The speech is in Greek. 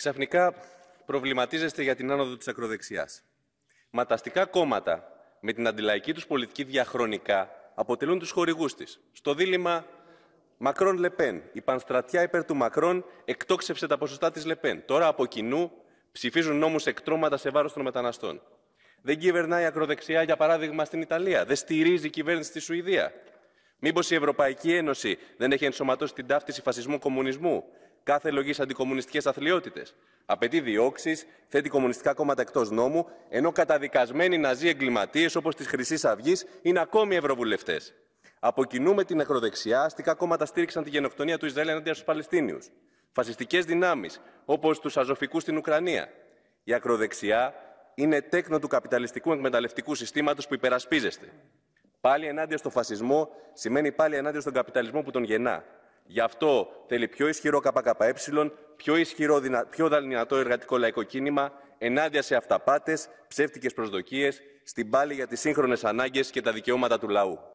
Ξαφνικά προβληματίζεστε για την άνοδο της ακροδεξιάς. Ματαστικά κόμματα με την αντιλαϊκή τους πολιτική διαχρονικά αποτελούν τους χορηγούς της. Στο δίλημα Μακρόν Λεπέν, η πανστρατιά υπέρ του Μακρόν εκτόξευσε τα ποσοστά της Λεπέν. Τώρα από κοινού ψηφίζουν νόμους εκτρώματα σε βάρος των μεταναστών. Δεν κυβερνάει ακροδεξιά, για παράδειγμα, στην Ιταλία. Δεν στηρίζει η κυβέρνηση στη Σουηδία. Μήπως η Ευρωπαϊκή Ένωση δεν έχει ενσωματώσει την ταύτιση φασισμού-κομμουνισμού κάθε λογής αντικομουνιστικές αθλειότητες. Απαιτεί διώξεις, θέτει κομμουνιστικά κόμματα εκτός νόμου, ενώ καταδικασμένοι ναζί εγκληματίες όπως της Χρυσής Αυγής είναι ακόμη ευρωβουλευτές. Αποκινούμε με την ακροδεξιά, αστικά κόμματα στήριξαν τη γενοκτονία του Ισραήλ ενάντια στους Παλαιστίνιους. Φασιστικές δυνάμεις, όπως τους Αζωφικούς στην Ουκρανία. Η ακροδεξιά είναι τέκνο του καπιταλιστικού εκμεταλλευτικού συστήματος που υπερασπίζεστε. Πάλι ενάντια στο φασισμό σημαίνει πάλι ενάντια στον καπιταλισμό που τον γεννά. Γι' αυτό θέλει πιο ισχυρό ΚΚΕ, πιο ισχυρό, πιο δυνατό εργατικό λαϊκό κίνημα ενάντια σε αυταπάτες, ψεύτικες προσδοκίες, στην πάλη για τις σύγχρονες ανάγκες και τα δικαιώματα του λαού.